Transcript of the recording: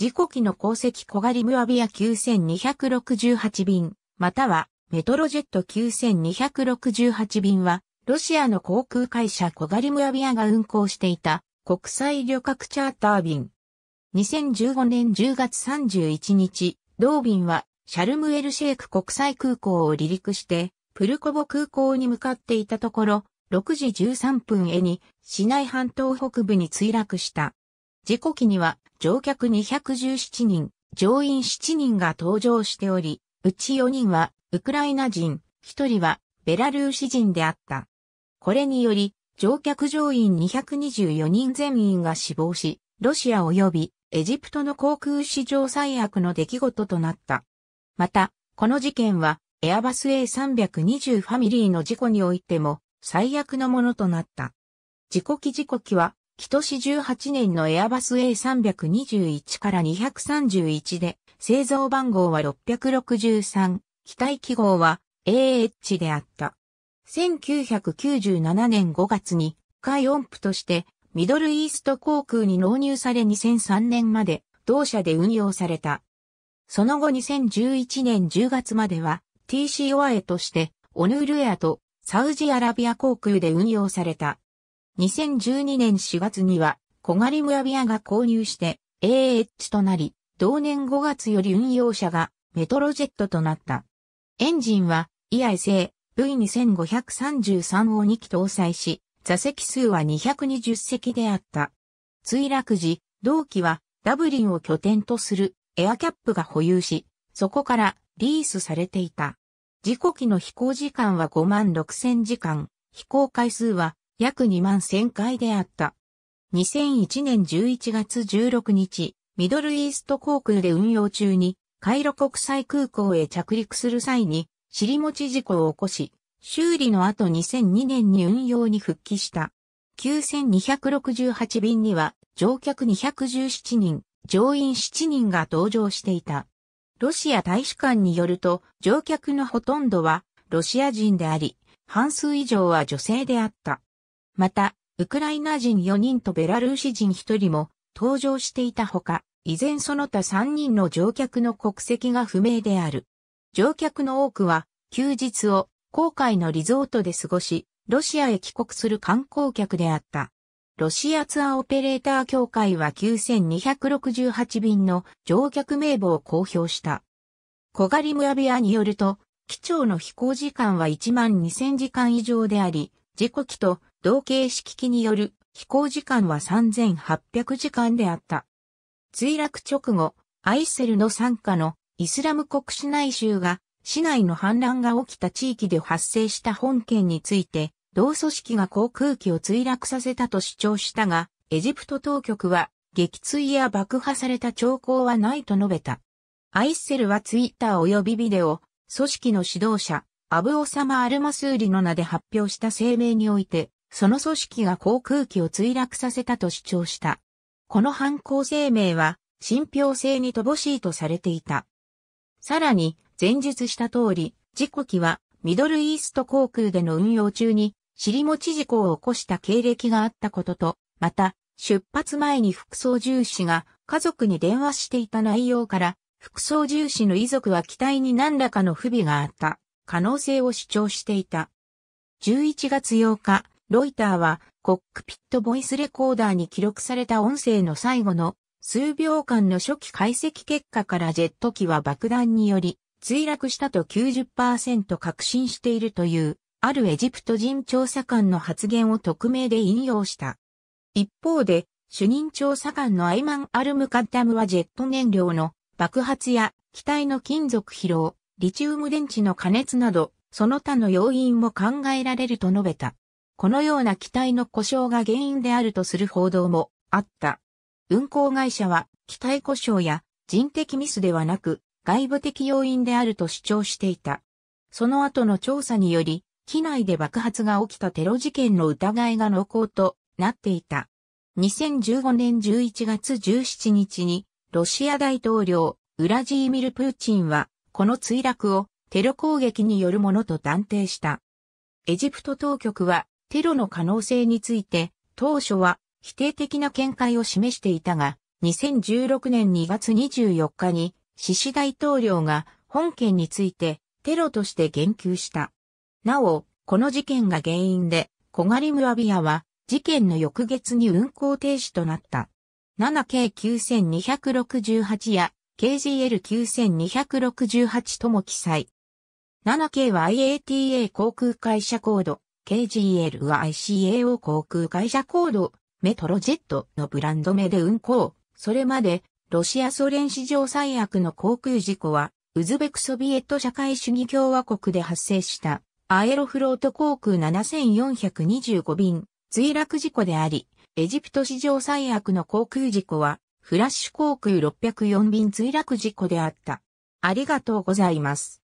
事故機の航跡。小刈りムアビア9268便、またはメトロジェット9268便は、ロシアの航空会社小ガりムアビアが運航していた国際旅客チャーター便。2015年10月31日、同便はシャルムエルシェイク国際空港を離陸して、プルコボ空港に向かっていたところ、6時13分へに市内半島北部に墜落した。事故機には乗客217人、乗員7人が搭乗しており、うち4人はウクライナ人、1人はベラルーシ人であった。これにより、乗客乗員224人全員が死亡し、ロシア及びエジプトの航空史上最悪の出来事となった。また、この事件は、エアバス A320 ファミリーの事故においても、最悪のものとなった。事故機事故機は、キトシ18年のエアバス A321 から231で、製造番号は663、機体記号は AH であった。1997年5月に、海音符として、ミドルイースト航空に納入され2003年まで、同社で運用された。その後2011年10月までは、TCOA として、オヌールエアとサウジアラビア航空で運用された。2012年4月には、小狩村ビアが購入して AH となり、同年5月より運用者がメトロジェットとなった。エンジンは、イアイ製 V2533 を2機搭載し、座席数は220席であった。墜落時、同機はダブリンを拠点とするエアキャップが保有し、そこからリースされていた。事故機の飛行時間は5万6000時間、飛行回数は約2万1000回であった。2001年11月16日、ミドルイースト航空で運用中に、カイロ国際空港へ着陸する際に、尻持事故を起こし、修理の後2002年に運用に復帰した。9268便には、乗客217人、乗員7人が搭乗していた。ロシア大使館によると、乗客のほとんどはロシア人であり、半数以上は女性であった。また、ウクライナ人4人とベラルーシ人1人も搭乗していたほか、依然その他3人の乗客の国籍が不明である。乗客の多くは、休日を航海のリゾートで過ごし、ロシアへ帰国する観光客であった。ロシアツアーオペレーター協会は9268便の乗客名簿を公表した。コガリムアビアによると、機長の飛行時間は1万2000時間以上であり、事故機と同形式機による飛行時間は3800時間であった。墜落直後、アイセルの参加のイスラム国市内州が市内の反乱が起きた地域で発生した本件について、同組織が航空機を墜落させたと主張したが、エジプト当局は撃墜や爆破された兆候はないと述べた。アイッセルはツイッター及びビデオ、組織の指導者、アブオサマ・アルマスーリの名で発表した声明において、その組織が航空機を墜落させたと主張した。この犯行声明は、信憑性に乏しいとされていた。さらに、前述した通り、事故機は、ミドルイースト航空での運用中に、尻餅事故を起こした経歴があったことと、また、出発前に副操縦士が家族に電話していた内容から、副操縦士の遺族は機体に何らかの不備があった可能性を主張していた。11月8日、ロイターはコックピットボイスレコーダーに記録された音声の最後の数秒間の初期解析結果からジェット機は爆弾により墜落したと90%確信しているというあるエジプト人調査官の発言を匿名で引用した。一方で主任調査官のアイマン・アルムカッダムはジェット燃料の爆発や機体の金属疲労、リチウム電池の加熱など、その他の要因も考えられると述べた。このような機体の故障が原因であるとする報道もあった。運航会社は機体故障や人的ミスではなく外部的要因であると主張していた。その後の調査により、機内で爆発が起きたテロ事件の疑いが濃厚となっていた。2015年11月17日にロシア大統領ウラジーミル・プーチンはこの墜落をテロ攻撃によるものと断定した。エジプト当局はテロの可能性について、当初は否定的な見解を示していたが、2016年2月24日に、シシ大統領が本件についてテロとして言及した。なお、この事件が原因で、コガリムアビアは事件の翌月に運行停止となった。7K9268 や KGL9268 とも記載。7K は IATA 航空会社コード KGL は ICAO 航空会社コード、メトロジェットのブランド名で運行。それまで、ロシアソ連史上最悪の航空事故は、ウズベクソビエト社会主義共和国で発生した、アエロフロート航空7425便、墜落事故であり、エジプト史上最悪の航空事故は、フラッシュ航空604便墜落事故であった。ありがとうございます。